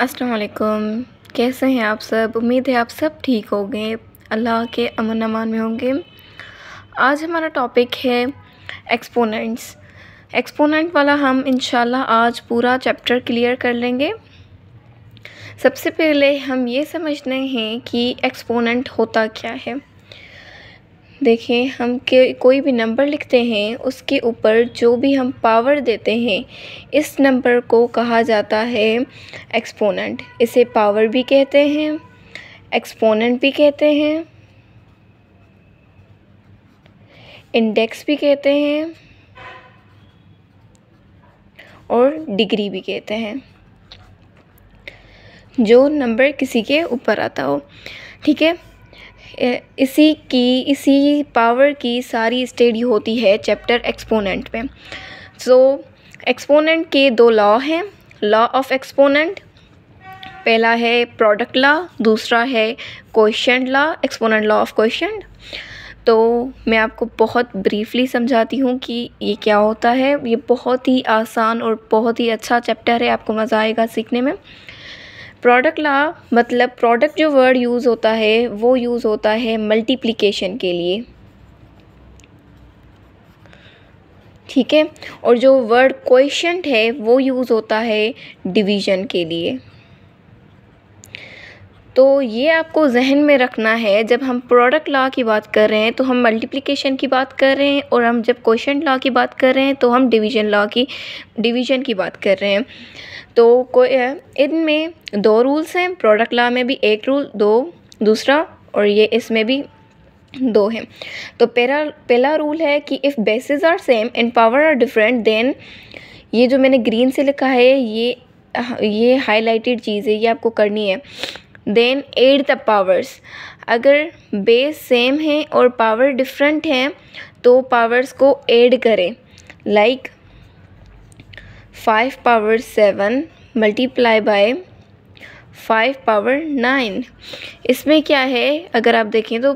अस्सलाम वालेकुम कैसे हैं आप सब उम्मीद है आप सब ठीक होंगे अल्लाह के अमन अमान में होंगे आज हमारा टॉपिक है एक्सपोनेंट्स एक्सपोनेंट वाला हम इन आज पूरा चैप्टर क्लियर कर लेंगे सबसे पहले हम ये समझते हैं कि एक्सपोनेंट होता क्या है देखिए हम के कोई भी नंबर लिखते हैं उसके ऊपर जो भी हम पावर देते हैं इस नंबर को कहा जाता है एक्सपोनेंट इसे पावर भी कहते हैं एक्सपोनेंट भी कहते हैं इंडेक्स भी कहते हैं और डिग्री भी कहते हैं जो नंबर किसी के ऊपर आता हो ठीक है इसी की इसी पावर की सारी स्टडी होती है चैप्टर एक्सपोनेंट में सो so, एक्सपोनेंट के दो लॉ हैं लॉ ऑफ एक्सपोनेंट पहला है प्रोडक्ट लॉ दूसरा है question law exponent law of question तो मैं आपको बहुत ब्रीफली समझाती हूँ कि ये क्या होता है ये बहुत ही आसान और बहुत ही अच्छा चैप्टर है आपको मज़ा आएगा सीखने में प्रोडक्ट ला मतलब प्रोडक्ट जो वर्ड यूज़ होता है वो यूज़ होता है मल्टीप्लिकेशन के लिए ठीक है और जो वर्ड क्वेश्चन है वो यूज़ होता है डिवीज़न के लिए तो ये आपको जहन में रखना है जब हम प्रोडक्ट लॉ की बात कर रहे हैं तो हम मल्टीप्लिकेशन की बात कर रहे हैं और हम जब क्वेश्चन लॉ की बात कर रहे हैं तो हम डिवीजन लॉ की डिवीजन की बात कर रहे हैं तो इनमें दो रूल्स हैं प्रोडक्ट लॉ में भी एक रूल दो दूसरा और ये इसमें भी दो हैं तो पहला पहला रूल है कि if bases are same and power are different then ये जो मैंने ग्रीन से लिखा है ये ये हाईलाइटेड चीज़ है ये आपको करनी है देन एड द पावर्स अगर बेस सेम है और पावर डिफरेंट है तो पावर्स को ऐड करें like five power seven multiply by five power nine इसमें क्या है अगर आप देखें तो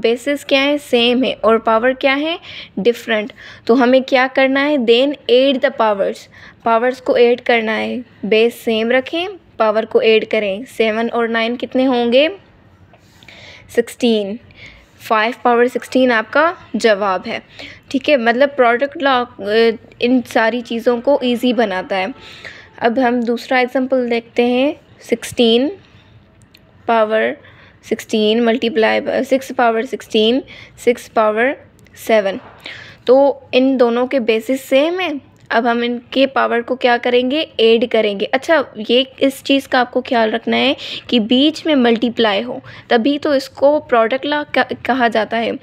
बेसिस क्या है सेम है और पावर क्या है डिफरेंट तो हमें क्या करना है then add the powers powers को ऐड करना है बेस सेम रखें पावर को ऐड करें सेवन और नाइन कितने होंगे सिक्सटीन फाइव पावर सिक्सटीन आपका जवाब है ठीक है मतलब प्रोडक्ट लॉ इन सारी चीज़ों को इजी बनाता है अब हम दूसरा एग्जांपल देखते हैं sixteen power sixteen multiply six power sixteen six power seven तो इन दोनों के बेसिस सेम है अब हम इनके पावर को क्या करेंगे ऐड करेंगे अच्छा ये इस चीज़ का आपको ख्याल रखना है कि बीच में मल्टीप्लाई हो तभी तो इसको प्रोडक्ट ला कहा जाता है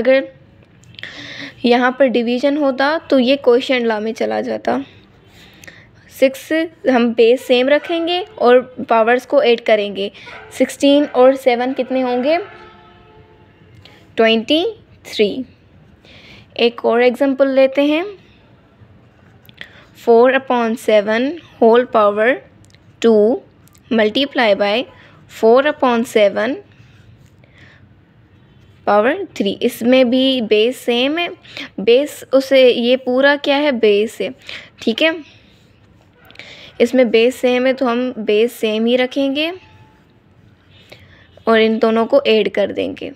अगर यहाँ पर डिवीजन होता तो ये क्वेश्चन ला में चला जाता सिक्स हम बेस सेम रखेंगे और पावर्स को ऐड करेंगे सिक्सटीन और सेवन कितने होंगे ट्वेंटी थ्री एक और एग्ज़ाम्पल लेते हैं four upon seven whole power two multiply by four upon seven power three इसमें भी बेस सेम है बेस उसे ये पूरा क्या है बेस है ठीक है इसमें बेस सेम है तो हम बेस सेम ही रखेंगे और इन दोनों को ऐड कर देंगे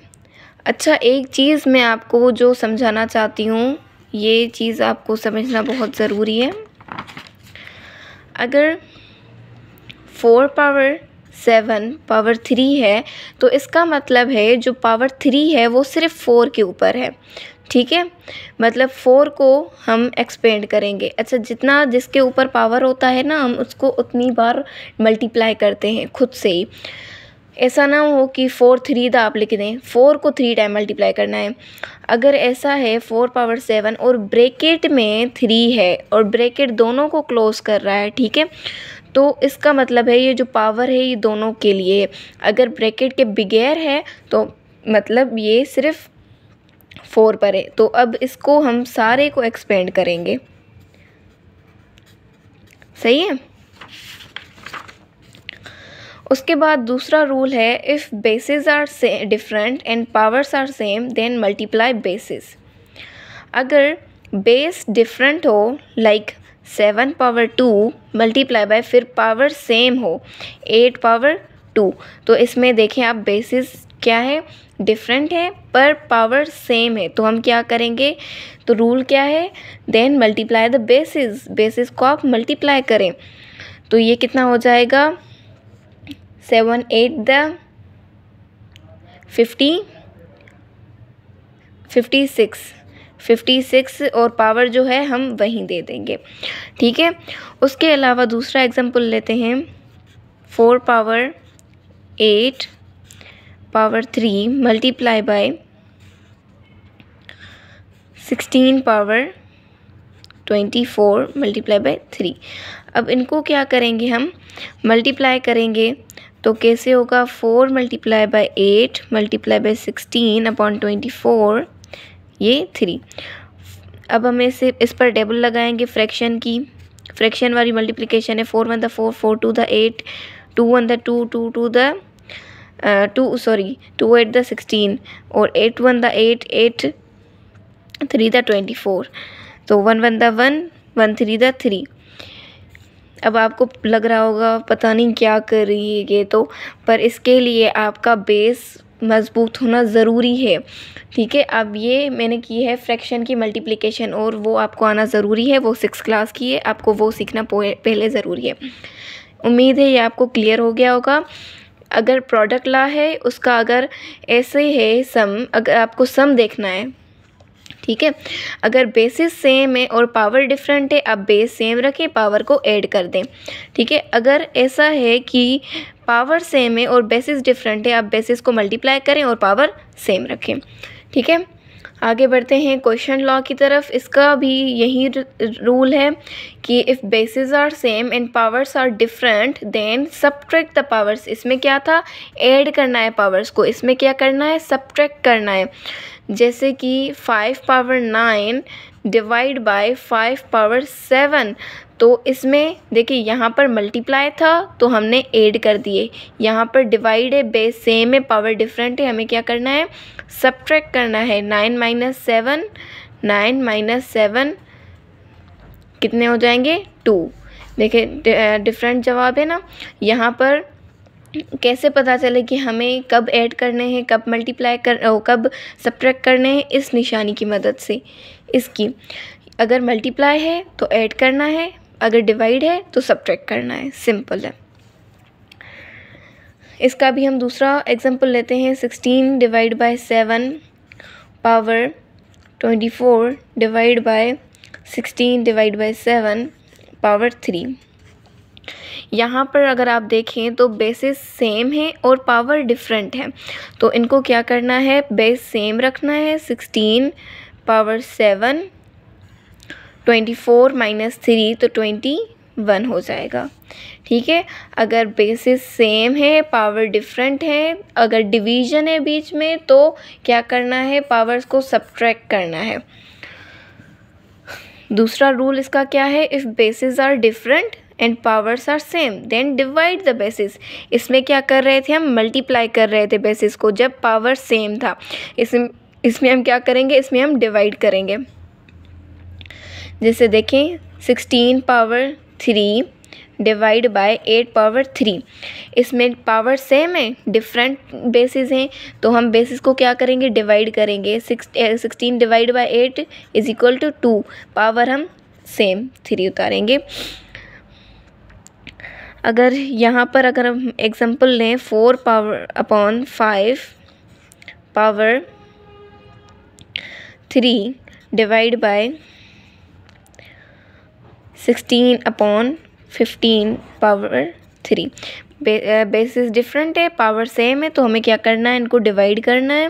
अच्छा एक चीज़ मैं आपको जो समझाना चाहती हूँ ये चीज़ आपको समझना बहुत ज़रूरी है अगर four power seven power three है तो इसका मतलब है जो पावर थ्री है वो सिर्फ फोर के ऊपर है ठीक है मतलब फोर को हम एक्सपेंड करेंगे अच्छा जितना जिसके ऊपर पावर होता है ना हम उसको उतनी बार मल्टीप्लाई करते हैं खुद से ही ऐसा ना हो कि फ़ोर थ्री द आप लिख दें फ़ोर को थ्री टाइम मल्टीप्लाई करना है अगर ऐसा है फ़ोर पावर सेवन और ब्रेकेट में थ्री है और ब्रेकेट दोनों को क्लोज़ कर रहा है ठीक है तो इसका मतलब है ये जो पावर है ये दोनों के लिए अगर ब्रैकेट के बगैर है तो मतलब ये सिर्फ फोर पर है तो अब इसको हम सारे को एक्सपेंड करेंगे सही है उसके बाद दूसरा रूल है इफ़ बेसिस आर से different and powers are same then multiply bases अगर बेस डिफरेंट हो like seven power two multiply by फिर पावर सेम हो एट पावर टू तो इसमें देखें आप बेसिस क्या है डिफरेंट है पर पावर सेम है तो हम क्या करेंगे तो रूल क्या है then multiply the bases bases को आप मल्टीप्लाई करें तो ये कितना हो जाएगा seven eight the fifty fifty six fifty six और पावर जो है हम वहीं दे देंगे ठीक है उसके अलावा दूसरा एग्जाम्पल लेते हैं four power eight power three multiply by sixteen power twenty four multiply by three अब इनको क्या करेंगे हम मल्टीप्लाई करेंगे तो कैसे होगा four multiply by eight multiply by sixteen upon twenty four ये थ्री अब हम इसे इस पर टेबल लगाएंगे फ्रैक्शन की फ्रैक्शन वाली मल्टीप्लिकेशन है four one the four four two the eight two one the two two two the two sorry two eight the sixteen और eight one the eight eight three the twenty four तो one one the one one three the three अब आपको लग रहा होगा पता नहीं क्या कर रही है ये तो पर इसके लिए आपका बेस मज़बूत होना ज़रूरी है ठीक है अब ये मैंने की है फ्रैक्शन की मल्टीप्लिकेशन और वो आपको आना ज़रूरी है वो सिक्स क्लास की है आपको वो सीखना पहले ज़रूरी है उम्मीद है ये आपको क्लियर हो गया होगा अगर प्रोडक्ट ला है उसका अगर ऐसे है सम अगर आपको सम देखना है ठीक है अगर बेसिस सेम है और पावर डिफरेंट है आप बेस सेम रखें पावर को ऐड कर दें ठीक है अगर ऐसा है कि पावर सेम है और बेसिस डिफरेंट है आप बेसिस को मल्टीप्लाई करें और पावर सेम रखें ठीक है आगे बढ़ते हैं क्वेश्चन लॉ की तरफ इसका भी यही रूल है कि if bases are same and powers are different then subtract the powers इसमें क्या था ऐड करना है पावर्स को इसमें क्या करना है सब्ट्रैक्ट करना है जैसे कि five power nine divide by five power seven तो इसमें देखिए यहाँ पर मल्टीप्लाई था तो हमने ऐड कर दिए यहाँ पर डिवाइड है बेस सेम है पावर डिफरेंट है हमें क्या करना है सब्ट्रैक्ट करना है nine minus seven nine minus seven कितने हो जाएंगे टू देखिए डिफरेंट जवाब है ना यहाँ पर कैसे पता चले कि हमें कब ऐड करने हैं कब मल्टीप्लाई कर ओ, कब सब्ट्रैक्ट करने हैं इस निशानी की मदद से इसकी अगर मल्टीप्लाई है तो ऐड करना है अगर डिवाइड है तो सब्ट्रैक्ट करना है सिंपल है इसका भी हम दूसरा एग्जांपल लेते हैं sixteen divide by seven power twenty four divide by sixteen divide by seven power three यहाँ पर अगर आप देखें तो बेसिस सेम है और पावर डिफरेंट है तो इनको क्या करना है बेस सेम रखना है sixteen power seven twenty four minus three तो ट्वेंटी वन हो जाएगा ठीक है अगर बेसिस सेम है पावर डिफरेंट है अगर डिवीजन है बीच में तो क्या करना है पावर्स को सब्ट्रैक्ट करना है दूसरा रूल इसका क्या है if bases are different and powers are same then divide the bases इसमें क्या कर रहे थे हम मल्टीप्लाई कर रहे थे बेसिस को जब पावर सेम था इसमें इसमें हम क्या करेंगे इसमें हम डिवाइड करेंगे जैसे देखें sixteen power three divide by eight power three इसमें पावर सेम है डिफरेंट बेसिस हैं तो हम बेसिस को क्या करेंगे डिवाइड करेंगे sixteen divide by eight is equal to two power हम सेम थ्री उतारेंगे अगर यहाँ पर अगर हम एग्ज़ाम्पल लें four power upon five power three divide by sixteen upon fifteen power three bases different है पावर सेम है तो हमें क्या करना है इनको डिवाइड करना है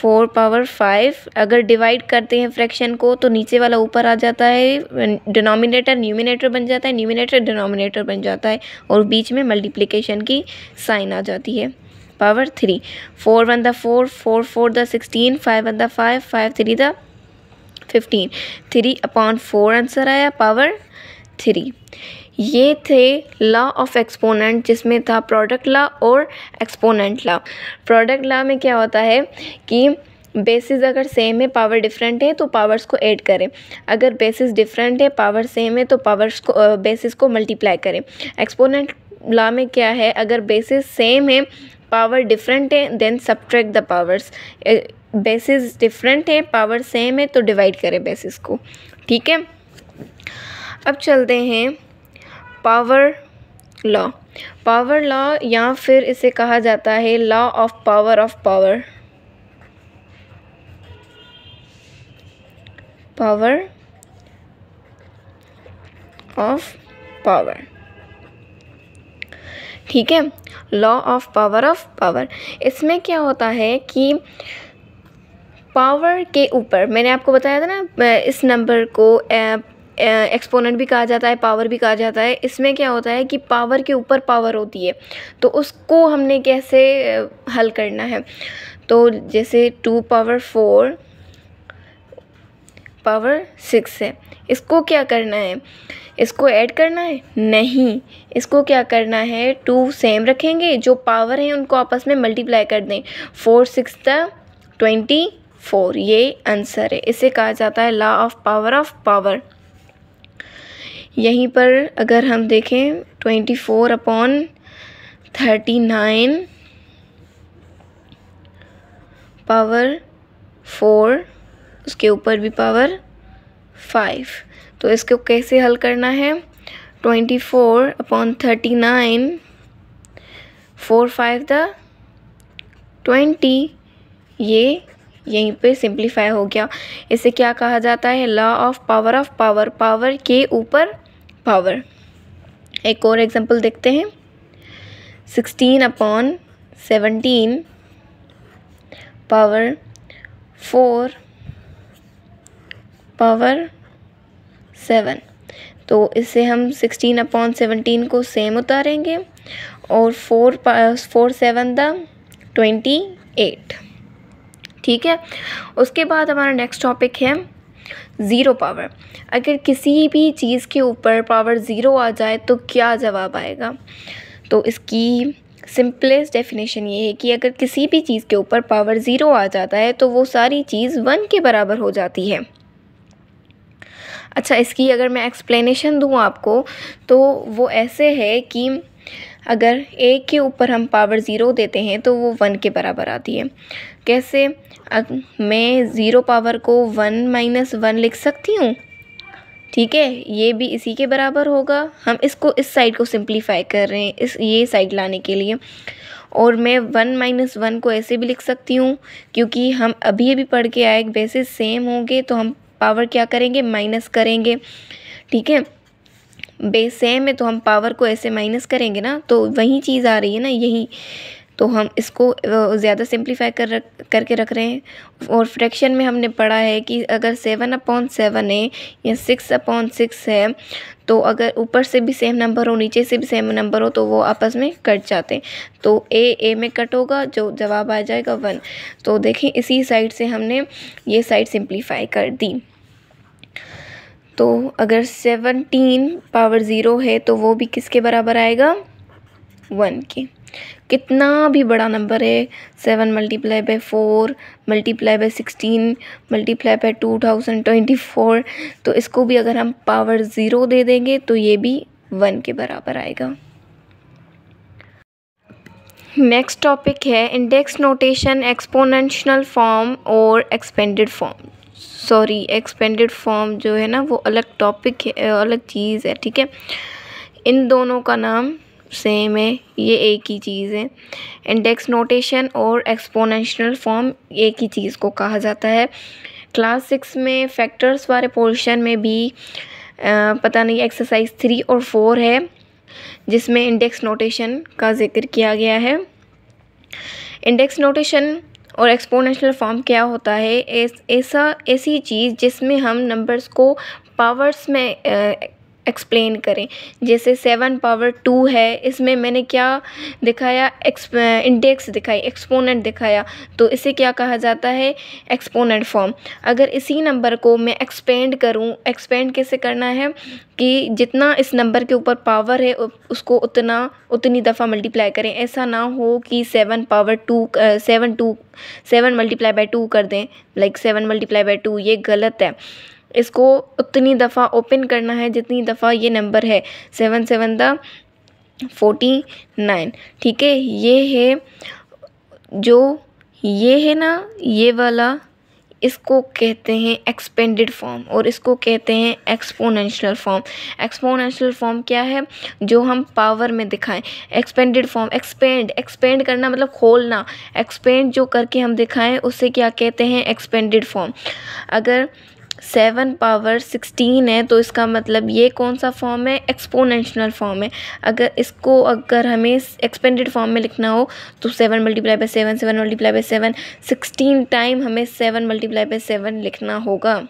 फोर पावर फाइव अगर डिवाइड करते हैं फ्रैक्शन को तो नीचे वाला ऊपर आ जाता है डिनोमिनेटर न्यूमिनेटर बन जाता है न्यूमिनेटर डिनोमिनेटर बन जाता है और बीच में मल्टीप्लिकेशन की साइन आ जाती है power three four one the four four four the sixteen five one the five five three the fifteen three upon four answer आया पावर थ्री ये थे लॉ ऑफ एक्सपोनेंट जिसमें था प्रोडक्ट लॉ और एक्सपोनेंट लॉ प्रोडक्ट लॉ में क्या होता है कि बेसिस अगर सेम है पावर डिफरेंट है तो पावर्स को ऐड करें अगर बेसिस डिफरेंट है पावर सेम है तो पावर्स को बेसिस को मल्टीप्लाई करें एक्सपोनेंट लॉ में क्या है अगर बेसिस सेम है पावर डिफरेंट है then subtract the powers bases different है पावर सेम है तो डिवाइड करें बेसिस को ठीक है अब चलते हैं पावर लॉ पावर लॉ या फिर इसे कहा जाता है law of power of power power of power ठीक है law of power of power इसमें क्या होता है कि पावर के ऊपर मैंने आपको बताया था ना इस नंबर को एक्सपोनेंट भी कहा जाता है पावर भी कहा जाता है इसमें क्या होता है कि पावर के ऊपर पावर होती है तो उसको हमने कैसे हल करना है तो जैसे two power four power six है इसको क्या करना है इसको ऐड करना है नहीं इसको क्या करना है टू सेम रखेंगे जो पावर हैं उनको आपस में मल्टीप्लाई कर दें four six the twenty four ये आंसर है इसे कहा जाता है law of power of power यहीं पर अगर हम देखें twenty four upon thirty nine power four उसके ऊपर भी पावर फाइव तो इसको कैसे हल करना है twenty four upon thirty nine four five the twenty ये यहीं पे सिंप्लीफाई हो गया इसे क्या कहा जाता है law of power of power power के ऊपर पावर एक और एग्जांपल देखते हैं sixteen upon seventeen power four power seven तो इससे हम सिक्सटीन अपॉन सेवनटीन को सेम उतारेंगे और four four seven the twenty eight ठीक है उसके बाद हमारा नेक्स्ट टॉपिक है ज़ीरो पावर अगर किसी भी चीज़ के ऊपर पावर ज़ीरो आ जाए तो क्या जवाब आएगा तो इसकी सिंपलेस्ट डेफिनेशन ये है कि अगर किसी भी चीज़ के ऊपर पावर ज़ीरो आ जाता है तो वो सारी चीज़ वन के बराबर हो जाती है अच्छा इसकी अगर मैं एक्सप्लेनेशन दूँ आपको तो वो ऐसे है कि अगर एक के ऊपर हम पावर ज़ीरो देते हैं तो वो वन के बराबर आती है कैसे मैं ज़ीरो पावर को वन माइनस वन लिख सकती हूँ ठीक है ये भी इसी के बराबर होगा हम इसको इस साइड को सिंप्लीफाई कर रहे हैं इस ये साइड लाने के लिए और मैं वन माइनस वन को ऐसे भी लिख सकती हूँ क्योंकि हम अभी अभी पढ़ के आए वैसे सेम होंगे तो हम पावर क्या करेंगे माइनस करेंगे ठीक है बेस सेम है तो हम पावर को ऐसे माइनस करेंगे ना तो वही चीज़ आ रही है ना यही तो हम इसको ज़्यादा सिंप्लीफाई कर रख करके रख रहे हैं और फ्रैक्शन में हमने पढ़ा है कि अगर सेवन अपॉन सेवन है या सिक्स अपॉन सिक्स है तो अगर ऊपर से भी सेम नंबर हो नीचे से भी सेम नंबर हो तो वो आपस में कट जाते हैं तो ए ए में कट होगा जो जवाब आ जाएगा वन तो देखें इसी साइड से हमने ये साइड सिंप्लीफाई कर दी तो अगर सेवनटीन पावर ज़ीरो है तो वो भी किसके बराबर आएगा वन के कितना भी बड़ा नंबर है seven multiply by four multiply by sixteen multiply by two thousand twenty four तो इसको भी अगर हम पावर ज़ीरो दे देंगे तो ये भी वन के बराबर आएगा नेक्स्ट टॉपिक है इंडेक्स नोटेशन एक्सपोनेंशनल फॉर्म और expanded form sorry expanded form जो है ना वो अलग टॉपिक है अलग चीज़ है ठीक है इन दोनों का नाम सेम है ये एक ही चीज़ है इंडेक्स नोटेशन और एक्सपोनेंशनल फॉर्म एक ही चीज़ को कहा जाता है क्लास सिक्स में फैक्टर्स वाले पोर्शन में भी आ, पता नहीं एक्सरसाइज थ्री और फोर है जिसमें इंडेक्स नोटेशन का जिक्र किया गया है इंडेक्स नोटेशन और एक्सपोनेंशियल फॉर्म क्या होता है ऐसा ऐसी चीज़ जिसमें हम नंबर्स को पावर्स में एक्सप्लेन करें जैसे सेवन पावर टू है इसमें मैंने क्या दिखाया इंडेक्स uh, दिखाई एक्सपोनेंट दिखाया तो इसे क्या कहा जाता है एक्सपोनेंट फॉर्म अगर इसी नंबर को मैं एक्सपेंड करूं एक्सपेंड कैसे करना है कि जितना इस नंबर के ऊपर पावर है उसको उतना उतनी दफ़ा मल्टीप्लाई करें ऐसा ना हो कि seven power two seven two seven multiply by two कर दें like seven multiply by two ये गलत है इसको उतनी दफ़ा ओपन करना है जितनी दफ़ा ये नंबर है seven seven the forty nine ठीक है ये है जो ये है ना ये वाला इसको कहते हैं एक्सपेंडेड फॉर्म और इसको कहते हैं एक्सपोनेंशियल फॉर्म एक्सपोनेंशियल फॉर्म क्या है जो हम पावर में दिखाएं एक्सपेंडेड फॉर्म एक्सपेंड एक्सपेंड करना मतलब खोलना एक्सपेंड जो करके हम दिखाएं उसे क्या कहते हैं एक्सपेंडेड फॉर्म अगर सेवन पावर सिक्सटीन है तो इसका मतलब ये कौन सा फॉर्म है एक्सपोनेंशनल फॉर्म है अगर इसको अगर हमें एक्सपेंडेड फॉर्म में लिखना हो तो seven multiply by seven seven multiply by seven sixteen time हमें सेवन मल्टीप्लाई बाई सेवन लिखना होगा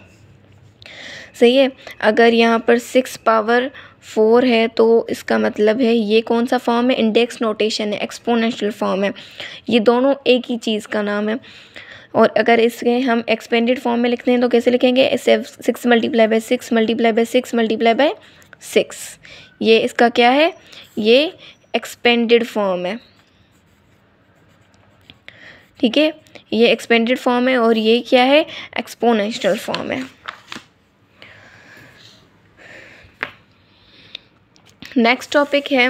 सही है अगर यहाँ पर सिक्स पावर फोर है तो इसका मतलब है ये कौन सा फॉर्म है इंडेक्स नोटेशन है एक्सपोनेंशियल फॉर्म है ये दोनों एक ही चीज़ का नाम है और अगर इसके हम एक्सपेंडेड फॉर्म में लिखते हैं तो कैसे लिखेंगे six multiply by six multiply by six multiply by six ये इसका क्या है ये एक्सपेंडेड फॉर्म है ठीक है ये एक्सपेंडेड फॉर्म है और ये क्या है एक्सपोनेंशियल फॉर्म है नेक्स्ट टॉपिक है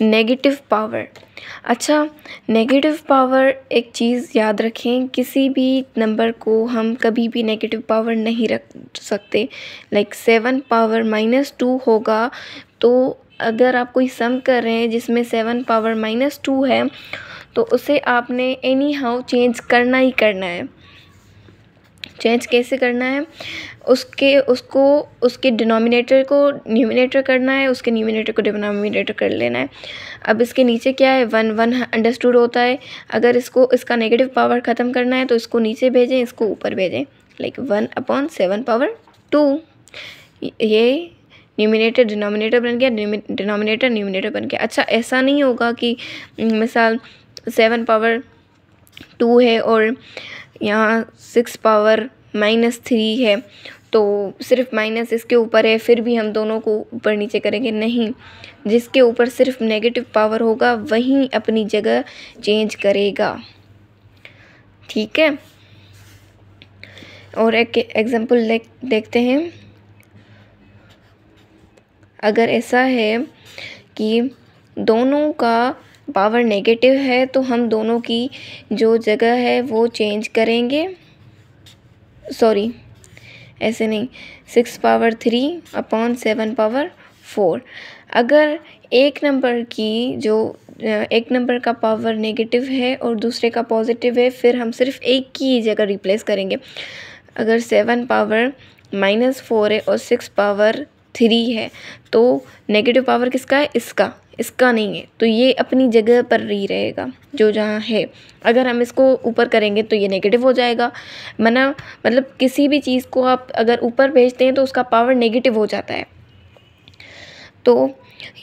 नेगेटिव पावर अच्छा नेगेटिव पावर एक चीज़ याद रखें किसी भी नंबर को हम कभी भी नेगेटिव पावर नहीं रख सकते like seven power minus two होगा तो अगर आप कोई सम कर रहे हैं जिसमें सेवन पावर माइनस टू है तो उसे आपने एनी हाउ चेंज करना ही करना है चेंज कैसे करना है उसके उसको उसके डिनोमिनेटर को न्यूमिनेटर करना है उसके न्यूमिनेटर को डिनोमिनेटर कर लेना है अब इसके नीचे क्या है वन वन अंडरस्टूड होता है अगर इसको इसका नेगेटिव पावर ख़त्म करना है तो इसको नीचे भेजें इसको ऊपर भेजें like one upon seven power two ये न्यूमिनेटर डिनोमिनेटर बन गया डिनोमिनेटर न्यूमिनेटर बन गया अच्छा ऐसा नहीं होगा कि मिसाल सेवन पावर टू है और यहाँ सिक्स पावर माइनस थ्री है तो सिर्फ माइनस इसके ऊपर है फिर भी हम दोनों को ऊपर नीचे करेंगे नहीं जिसके ऊपर सिर्फ नेगेटिव पावर होगा वहीं अपनी जगह चेंज करेगा ठीक है और एक एग्ज़ाम्पल देखते हैं अगर ऐसा है कि दोनों का पावर नेगेटिव है तो हम दोनों की जो जगह है वो चेंज करेंगे सॉरी ऐसे नहीं six power three upon seven power four अगर एक नंबर की जो एक नंबर का पावर नेगेटिव है और दूसरे का पॉजिटिव है फिर हम सिर्फ एक की जगह रिप्लेस करेंगे अगर सेवन पावर माइनस फोर है और सिक्स पावर थ्री है तो नेगेटिव पावर किसका है इसका इसका नहीं है तो ये अपनी जगह पर ही रहेगा जो जहाँ है अगर हम इसको ऊपर करेंगे तो ये नेगेटिव हो जाएगा मना मतलब किसी भी चीज़ को आप अगर ऊपर भेजते हैं तो उसका पावर नेगेटिव हो जाता है तो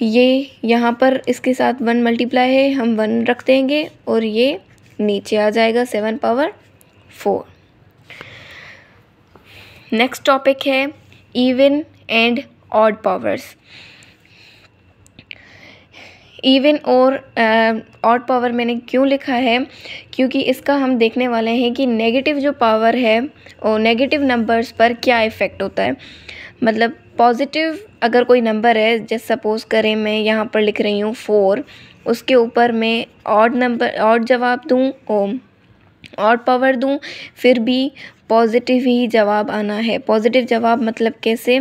ये यहाँ पर इसके साथ वन मल्टीप्लाई है हम वन रख देंगे और ये नीचे आ जाएगा seven power four next topic है even and odd powers even और ऑड पावर मैंने क्यों लिखा है क्योंकि इसका हम देखने वाले हैं कि नेगेटिव जो पावर है और नेगेटिव नंबर्स पर क्या इफ़ेक्ट होता है मतलब पॉजिटिव अगर कोई नंबर है जैसे सपोज़ करें मैं यहाँ पर लिख रही हूँ फ़ोर उसके ऊपर मैं ऑड नंबर ऑड जवाब दूँ ओम और पावर दूँ फिर भी पॉजिटिव ही जवाब आना है पॉजिटिव जवाब मतलब कैसे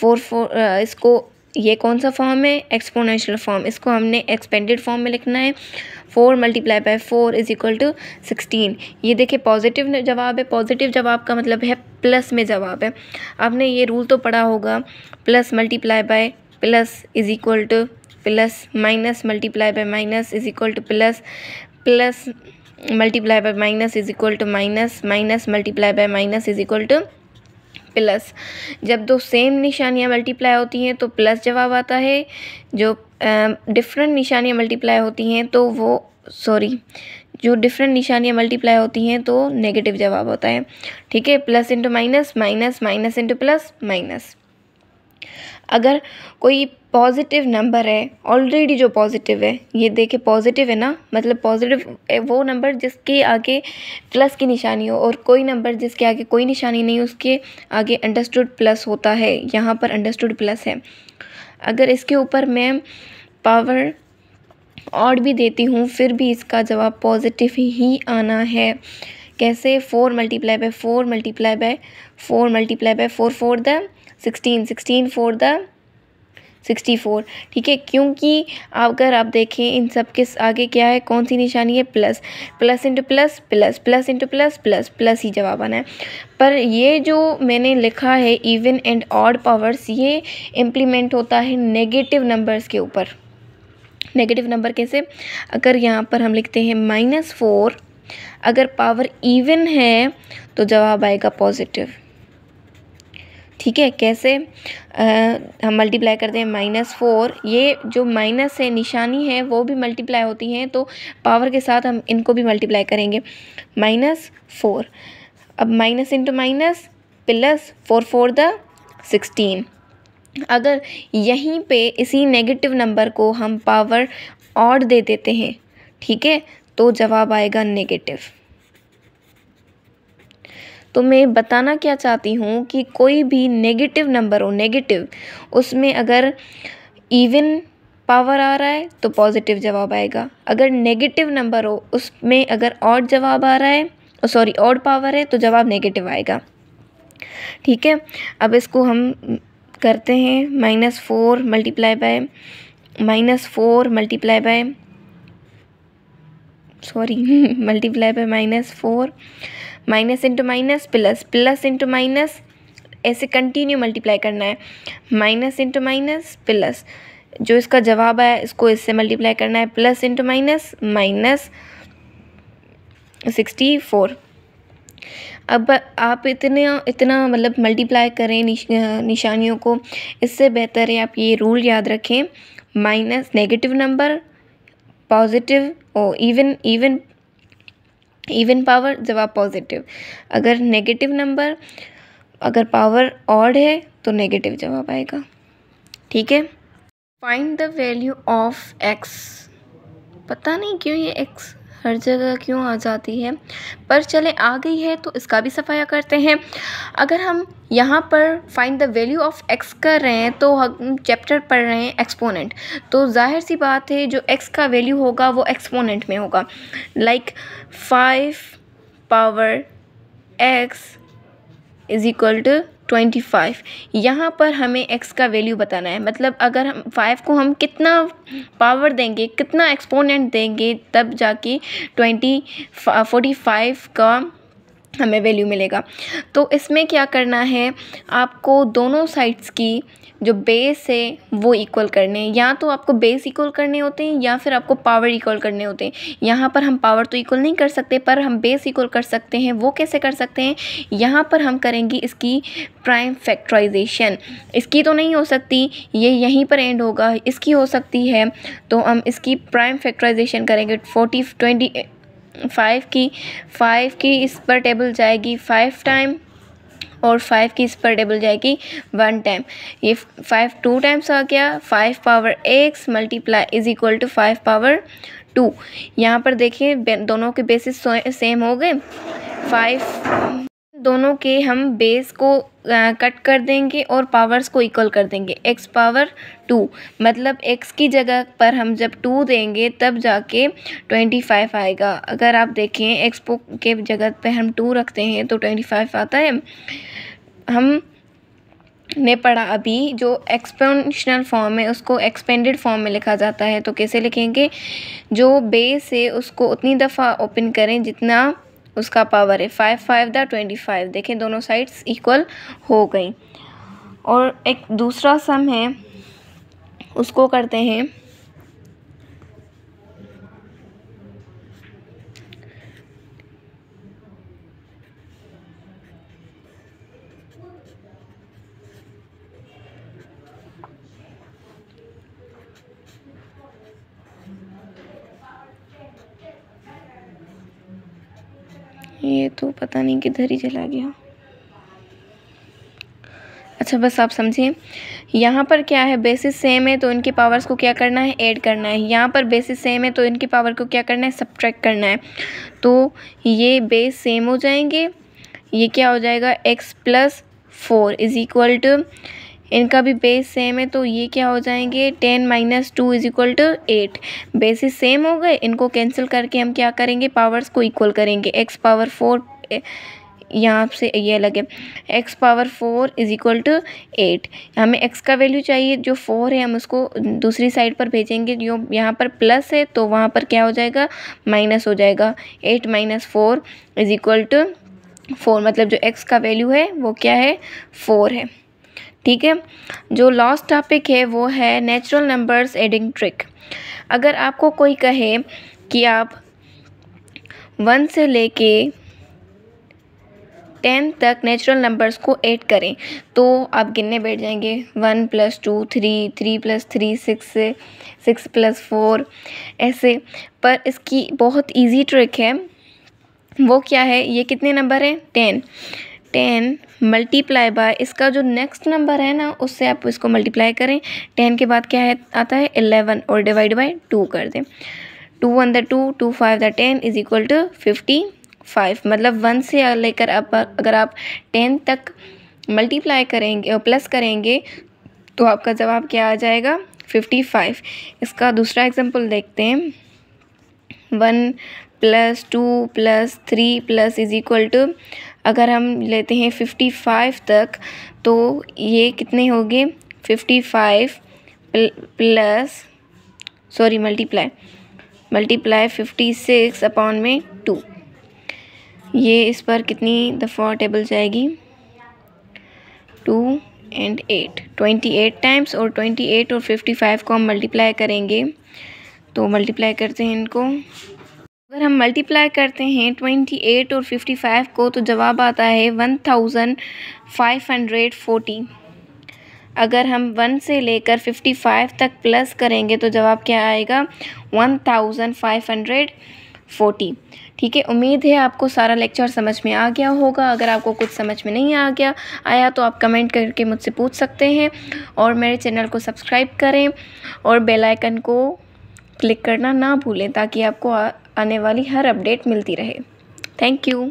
फोर फोर इसको ये कौन सा फॉर्म है एक्सपोनेंशियल फॉर्म इसको हमने एक्सपेंडेड फॉर्म में लिखना है four multiply by four is equal to sixteen ये देखिए पॉजिटिव जवाब है पॉजिटिव जवाब का मतलब है प्लस में जवाब है आपने ये रूल तो पढ़ा होगा plus multiply by plus is equal to plus minus multiply by minus is equal to plus plus multiply by minus is equal to minus minus multiply by minus is equal to plus जब दो same निशानियाँ multiply होती हैं तो plus जवाब आता है जो different निशानियाँ multiply होती हैं तो वो सॉरी जो डिफरेंट निशानियाँ मल्टीप्लाई होती हैं तो नेगेटिव जवाब होता है ठीक है plus into minus minus minus into plus minus अगर कोई पॉजिटिव नंबर है ऑलरेडी जो पॉजिटिव है ये देखे पॉजिटिव है ना मतलब पॉजिटिव वो नंबर जिसके आगे प्लस की निशानी हो और कोई नंबर जिसके आगे कोई निशानी नहीं उसके आगे अंडरस्टूड प्लस होता है यहाँ पर अंडरस्टूड प्लस है अगर इसके ऊपर मैं पावर और भी देती हूँ फिर भी इसका जवाब पॉजिटिव ही आना है कैसे four multiply by four multiply by four multiply by four four the sixteen sixteen four the sixty four ठीक है क्योंकि अगर आप देखें इन सब के आगे क्या है कौन सी निशानी है plus plus into plus plus plus into plus plus plus ही जवाब आना है पर ये जो मैंने लिखा है इवन एंड ऑड पावर्स ये इम्प्लीमेंट होता है नेगेटिव नंबर्स के ऊपर नेगेटिव नंबर कैसे अगर यहाँ पर हम लिखते हैं माइनस फोर अगर पावर इवन है तो जवाब आएगा पॉजिटिव ठीक है कैसे हम मल्टीप्लाई करते हैं माइनस फोर ये जो माइनस है निशानी है वो भी मल्टीप्लाई होती हैं तो पावर के साथ हम इनको भी मल्टीप्लाई करेंगे माइनस फोर अब minus into minus plus four four the sixteen अगर यहीं पे इसी नेगेटिव नंबर को हम पावर ऑड दे देते हैं ठीक है तो जवाब आएगा नेगेटिव तो मैं बताना क्या चाहती हूँ कि कोई भी नेगेटिव नंबर हो नेगेटिव उसमें अगर इवन पावर आ रहा है तो पॉजिटिव जवाब आएगा अगर नेगेटिव नंबर हो उसमें अगर ऑड जवाब आ रहा है सॉरी ऑड पावर है तो जवाब नेगेटिव आएगा ठीक है अब इसको हम करते हैं minus four multiply by minus four multiply by sorry multiply by minus four minus into minus plus plus into minus ऐसे कंटिन्यू मल्टीप्लाई करना है माइनस इंटू माइनस प्लस जो इसका जवाब आया इसको इससे मल्टीप्लाई करना है plus into minus minus sixty four अब आप इतने इतना मतलब मल्टीप्लाई करें निश, निशानियों को इससे बेहतर है आप ये रूल याद रखें माइनस नेगेटिव नंबर पॉजिटिव और इवन इवन इवन पावर जवाब पॉजिटिव अगर नेगेटिव नंबर अगर पावर ऑड है तो नेगेटिव जवाब आएगा ठीक है find the value of x पता नहीं क्यों ये एक्स हर जगह क्यों आ जाती है पर चले आ गई है तो इसका भी सफाया करते हैं अगर हम यहाँ पर find the value of x कर रहे हैं तो हम चैप्टर पढ़ रहे हैं एक्सपोनेंट तो जाहिर सी बात है जो एक्स का वैल्यू होगा वो एक्सपोनेंट में होगा like five power x is equal to twenty five यहाँ पर हमें x का वैल्यू बताना है मतलब अगर हम फाइव को हम कितना पावर देंगे कितना एक्सपोनेंट देंगे तब जाके ट्वेंटी फोर्टी फाइव का हमें वैल्यू मिलेगा तो इसमें क्या करना है आपको दोनों साइड्स की जो बेस है वो इक्वल करने हैं या तो आपको बेस इक्वल करने होते हैं या फिर आपको पावर इक्वल करने होते हैं यहाँ पर हम पावर तो इक्वल नहीं कर सकते पर हम बेस इक्वल कर सकते हैं वो कैसे कर सकते हैं यहाँ पर हम करेंगे इसकी प्राइम फैक्ट्राइजेशन इसकी तो नहीं हो सकती ये यहीं पर एंड होगा इसकी हो सकती है तो हम इसकी प्राइम फैक्ट्राइजेशन करेंगे फोर्टी ट्वेंटी फाइव की फाइव की इस पर टेबल जाएगी फाइव टाइम और फाइव की इस पर टेबल जाएगी वन टाइम ये फाइव टू टाइम्स आ गया five power x multiply is equal to five power two यहाँ पर देखिए दोनों के बेसिस सेम हो गए फाइव दोनों के हम बेस को कट कर देंगे और पावर्स को इक्वल कर देंगे एक्स पावर टू मतलब एक्स की जगह पर हम जब टू देंगे तब जाके ट्वेंटी फाइव आएगा अगर आप देखें एक्स के जगह पर हम टू रखते हैं तो ट्वेंटी फाइव आता है हम ने पढ़ा अभी जो एक्सपेंशनल फॉर्म है उसको एक्सपेंडेड फॉर्म में लिखा जाता है तो कैसे लिखेंगे जो बेस है उसको उतनी दफ़ा ओपन करें जितना उसका पावर है five five the twenty five देखें दोनों साइड्स इक्वल हो गई और एक दूसरा सम है उसको करते हैं ये तो पता नहीं किधर ही चला गया अच्छा बस आप समझें यहाँ पर क्या है बेसिस सेम है तो इनके पावर्स को क्या करना है ऐड करना है यहाँ पर बेसिस सेम है तो इनके पावर को क्या करना है सब्ट्रैक्ट करना है तो ये बेस सेम हो जाएंगे ये क्या हो जाएगा x plus four is equal to इनका भी बेस सेम है तो ये क्या हो जाएंगे ten minus two is equal to eight bases same हो गए इनको कैंसिल करके हम क्या करेंगे पावर्स को इक्वल करेंगे एक्स पावर फोर यहाँ से ये अलग है x power four is equal to eight हमें एक्स का वैल्यू चाहिए जो फोर है हम उसको दूसरी साइड पर भेजेंगे जो यहाँ पर प्लस है तो वहाँ पर क्या हो जाएगा माइनस हो जाएगा eight minus four is equal to four मतलब जो एक्स का वैल्यू है वो क्या है फोर है ठीक है जो लास्ट टॉपिक है वो है नेचुरल नंबर्स एडिंग ट्रिक अगर आपको कोई कहे कि आप वन से लेके टेन तक नेचुरल नंबर्स को ऐड करें तो आप गिनने बैठ जाएंगे one plus two three three plus three six six plus four ऐसे पर इसकी बहुत इजी ट्रिक है वो क्या है ये कितने नंबर हैं टेन टेन मल्टीप्लाई बाय इसका जो नेक्स्ट नंबर है ना उससे आप इसको मल्टीप्लाई करें टेन के बाद क्या है आता है एलेवन और डिवाइड बाय टू कर दें two one the two two five the ten is equal to fifty five मतलब वन से लेकर आप अगर आप टेन तक मल्टीप्लाई करेंगे और प्लस करेंगे तो आपका जवाब क्या आ जाएगा फिफ्टी फाइव इसका दूसरा एग्जाम्पल देखते हैं one plus two plus three plus is equal to अगर हम लेते हैं फिफ्टी फाइव तक तो ये कितने होंगे fifty five plus sorry multiply multiply fifty six upon में टू ये इस पर कितनी दफ़ा टेबल जाएगी two and eight twenty eight times और ट्वेंटी एट और फिफ्टी फाइव को हम मल्टीप्लाई करेंगे तो मल्टीप्लाई करते हैं इनको अगर हम मल्टीप्लाई करते हैं ट्वेंटी एट और फिफ्टी फाइव को तो जवाब आता है one thousand five hundred forty अगर हम वन से लेकर फिफ्टी फाइव तक प्लस करेंगे तो जवाब क्या आएगा one thousand five hundred forty ठीक है उम्मीद है आपको सारा लेक्चर समझ में आ गया होगा अगर आपको कुछ समझ में नहीं आ गया आया तो आप कमेंट करके मुझसे पूछ सकते हैं और मेरे चैनल को सब्सक्राइब करें और बेल आइकन को क्लिक करना ना भूलें ताकि आपको आने वाली हर अपडेट मिलती रहे थैंक यू